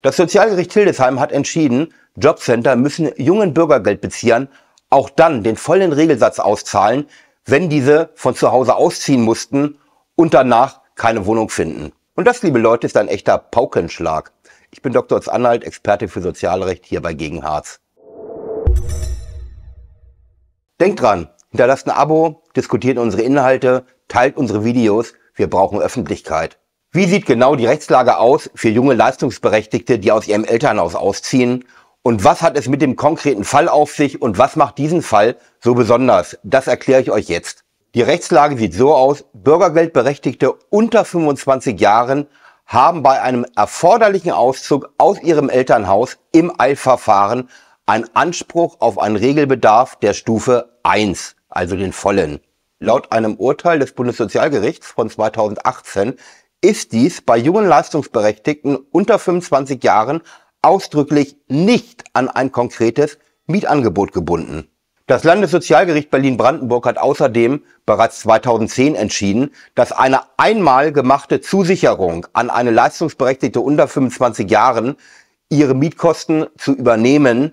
Das Sozialgericht Hildesheim hat entschieden, Jobcenter müssen jungen Bürgergeldbeziehern auch dann den vollen Regelsatz auszahlen, wenn diese von zu Hause ausziehen mussten und danach keine Wohnung finden. Und das, liebe Leute, ist ein echter Paukenschlag. Ich bin Dr. Utz Anhalt, Experte für Sozialrecht hier bei Gegenharz. Denkt dran, hinterlasst ein Abo, diskutiert unsere Inhalte, teilt unsere Videos. Wir brauchen Öffentlichkeit. Wie sieht genau die Rechtslage aus für junge Leistungsberechtigte, die aus ihrem Elternhaus ausziehen? Und was hat es mit dem konkreten Fall auf sich und was macht diesen Fall so besonders? Das erkläre ich euch jetzt. Die Rechtslage sieht so aus, Bürgergeldberechtigte unter 25 Jahren haben bei einem erforderlichen Auszug aus ihrem Elternhaus im Eilverfahren einen Anspruch auf einen Regelbedarf der Stufe 1, also den vollen. Laut einem Urteil des Bundessozialgerichts von 2018 ist dies bei jungen Leistungsberechtigten unter 25 Jahren ausdrücklich nicht an ein konkretes Mietangebot gebunden. Das Landessozialgericht Berlin-Brandenburg hat außerdem bereits 2010 entschieden, dass eine einmal gemachte Zusicherung an eine Leistungsberechtigte unter 25 Jahren, ihre Mietkosten zu übernehmen,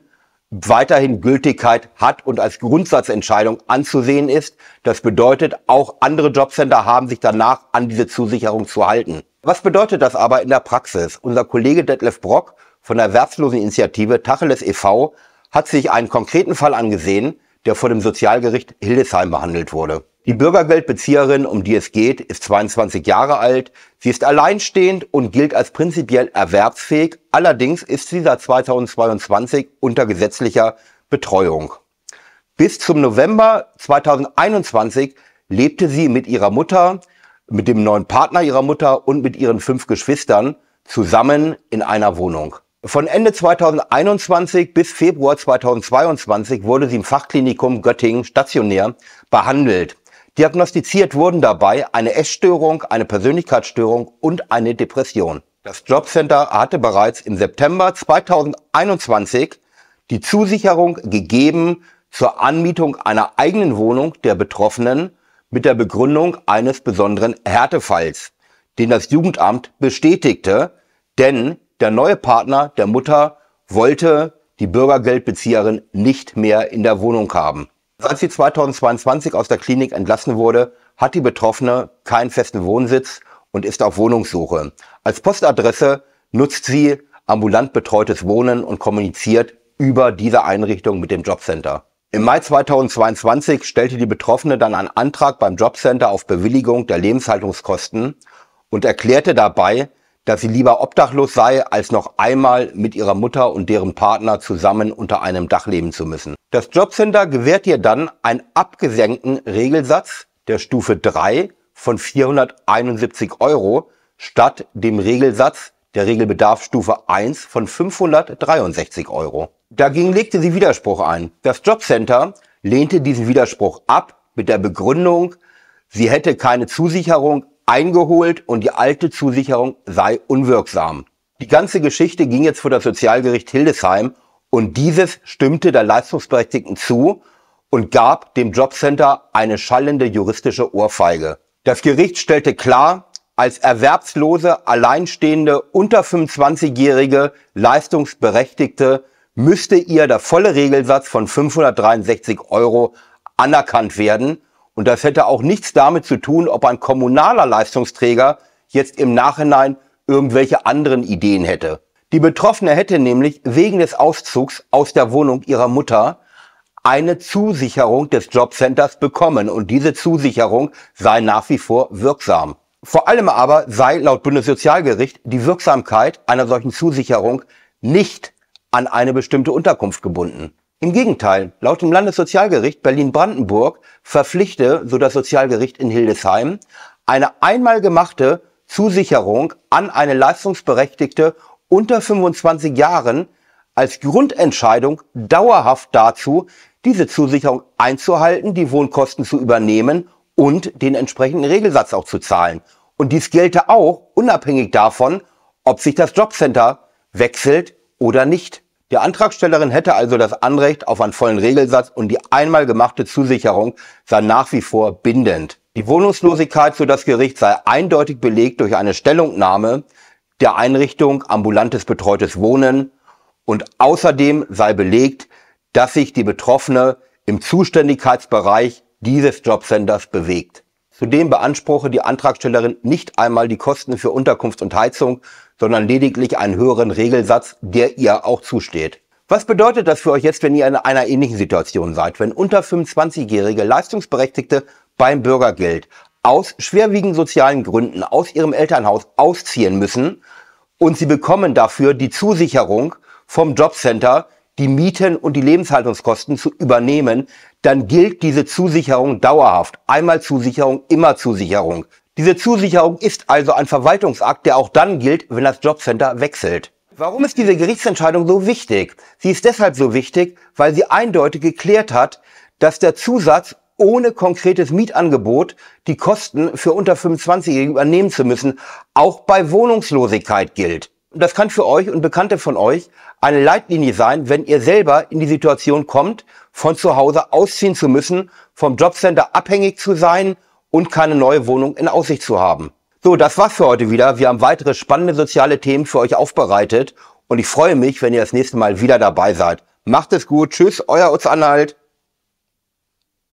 weiterhin Gültigkeit hat und als Grundsatzentscheidung anzusehen ist. Das bedeutet, auch andere Jobcenter haben sich danach an diese Zusicherung zu halten. Was bedeutet das aber in der Praxis? Unser Kollege Detlef Brock von der Erwerbsloseninitiative Tacheles e.V. hat sich einen konkreten Fall angesehen, der vor dem Sozialgericht Hildesheim behandelt wurde. Die Bürgergeldbezieherin, um die es geht, ist 22 Jahre alt. Sie ist alleinstehend und gilt als prinzipiell erwerbsfähig. Allerdings ist sie seit 2022 unter gesetzlicher Betreuung. Bis zum November 2021 lebte sie mit ihrer Mutter, mit dem neuen Partner ihrer Mutter und mit ihren fünf Geschwistern zusammen in einer Wohnung. Von Ende 2021 bis Februar 2022 wurde sie im Fachklinikum Göttingen stationär behandelt. Diagnostiziert wurden dabei eine Essstörung, eine Persönlichkeitsstörung und eine Depression. Das Jobcenter hatte bereits im September 2021 die Zusicherung gegeben zur Anmietung einer eigenen Wohnung der Betroffenen mit der Begründung eines besonderen Härtefalls, den das Jugendamt bestätigte, denn der neue Partner der Mutter wollte die Bürgergeldbezieherin nicht mehr in der Wohnung haben. Als sie 2022 aus der Klinik entlassen wurde, hat die Betroffene keinen festen Wohnsitz und ist auf Wohnungssuche. Als Postadresse nutzt sie ambulant betreutes Wohnen und kommuniziert über diese Einrichtung mit dem Jobcenter. Im Mai 2022 stellte die Betroffene dann einen Antrag beim Jobcenter auf Bewilligung der Lebenshaltungskosten und erklärte dabei, dass sie lieber obdachlos sei, als noch einmal mit ihrer Mutter und deren Partner zusammen unter einem Dach leben zu müssen. Das Jobcenter gewährt ihr dann einen abgesenkten Regelsatz der Stufe 3 von 471 Euro statt dem Regelsatz der Regelbedarfsstufe 1 von 563 Euro. Dagegen legte sie Widerspruch ein. Das Jobcenter lehnte diesen Widerspruch ab mit der Begründung, sie hätte keine Zusicherung eingeholt und die alte Zusicherung sei unwirksam. Die ganze Geschichte ging jetzt vor das Sozialgericht Hildesheim und dieses stimmte der Leistungsberechtigten zu und gab dem Jobcenter eine schallende juristische Ohrfeige. Das Gericht stellte klar, als erwerbslose, alleinstehende, unter 25-jährige Leistungsberechtigte müsste ihr der volle Regelsatz von 563 Euro anerkannt werden, und das hätte auch nichts damit zu tun, ob ein kommunaler Leistungsträger jetzt im Nachhinein irgendwelche anderen Ideen hätte. Die Betroffene hätte nämlich wegen des Auszugs aus der Wohnung ihrer Mutter eine Zusicherung des Jobcenters bekommen und diese Zusicherung sei nach wie vor wirksam. Vor allem aber sei laut Bundessozialgericht die Wirksamkeit einer solchen Zusicherung nicht an eine bestimmte Unterkunft gebunden. Im Gegenteil, laut dem Landessozialgericht Berlin-Brandenburg verpflichte, so das Sozialgericht in Hildesheim, eine einmal gemachte Zusicherung an eine Leistungsberechtigte unter 25 Jahren als Grundentscheidung dauerhaft dazu, diese Zusicherung einzuhalten, die Wohnkosten zu übernehmen und den entsprechenden Regelsatz auch zu zahlen. Und dies gelte auch unabhängig davon, ob sich das Jobcenter wechselt oder nicht. Die Antragstellerin hätte also das Anrecht auf einen vollen Regelsatz und die einmal gemachte Zusicherung sei nach wie vor bindend. Die Wohnungslosigkeit so das Gericht sei eindeutig belegt durch eine Stellungnahme der Einrichtung ambulantes betreutes Wohnen und außerdem sei belegt, dass sich die Betroffene im Zuständigkeitsbereich dieses Jobcenters bewegt. Zudem beanspruche die Antragstellerin nicht einmal die Kosten für Unterkunft und Heizung, sondern lediglich einen höheren Regelsatz, der ihr auch zusteht. Was bedeutet das für euch jetzt, wenn ihr in einer ähnlichen Situation seid? Wenn unter 25-jährige Leistungsberechtigte beim Bürgergeld aus schwerwiegenden sozialen Gründen aus ihrem Elternhaus ausziehen müssen und sie bekommen dafür die Zusicherung vom Jobcenter, die Mieten und die Lebenshaltungskosten zu übernehmen, dann gilt diese Zusicherung dauerhaft. Einmal Zusicherung, immer Zusicherung. Diese Zusicherung ist also ein Verwaltungsakt, der auch dann gilt, wenn das Jobcenter wechselt. Warum ist diese Gerichtsentscheidung so wichtig? Sie ist deshalb so wichtig, weil sie eindeutig geklärt hat, dass der Zusatz ohne konkretes Mietangebot die Kosten für unter 25-Jährige übernehmen zu müssen, auch bei Wohnungslosigkeit gilt und das kann für euch und Bekannte von euch eine Leitlinie sein, wenn ihr selber in die Situation kommt, von zu Hause ausziehen zu müssen, vom Jobcenter abhängig zu sein und keine neue Wohnung in Aussicht zu haben. So, das war's für heute wieder. Wir haben weitere spannende soziale Themen für euch aufbereitet und ich freue mich, wenn ihr das nächste Mal wieder dabei seid. Macht es gut. Tschüss, euer Utz Anhalt.